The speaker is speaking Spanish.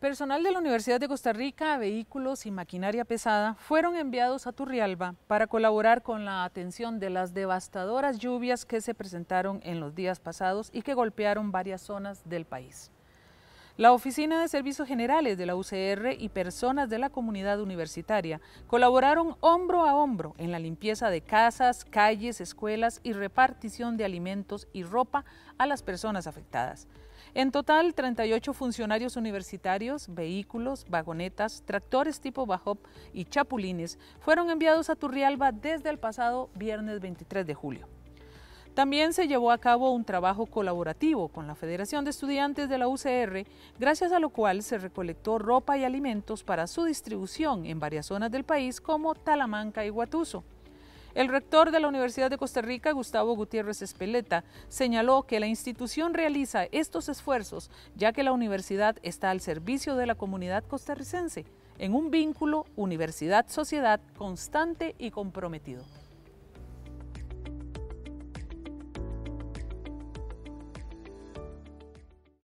Personal de la Universidad de Costa Rica, vehículos y maquinaria pesada fueron enviados a Turrialba para colaborar con la atención de las devastadoras lluvias que se presentaron en los días pasados y que golpearon varias zonas del país. La Oficina de Servicios Generales de la UCR y personas de la comunidad universitaria colaboraron hombro a hombro en la limpieza de casas, calles, escuelas y repartición de alimentos y ropa a las personas afectadas. En total, 38 funcionarios universitarios, vehículos, vagonetas, tractores tipo Bajop y chapulines fueron enviados a Turrialba desde el pasado viernes 23 de julio. También se llevó a cabo un trabajo colaborativo con la Federación de Estudiantes de la UCR, gracias a lo cual se recolectó ropa y alimentos para su distribución en varias zonas del país como Talamanca y Guatuso. El rector de la Universidad de Costa Rica, Gustavo Gutiérrez Espeleta, señaló que la institución realiza estos esfuerzos ya que la universidad está al servicio de la comunidad costarricense, en un vínculo universidad-sociedad constante y comprometido.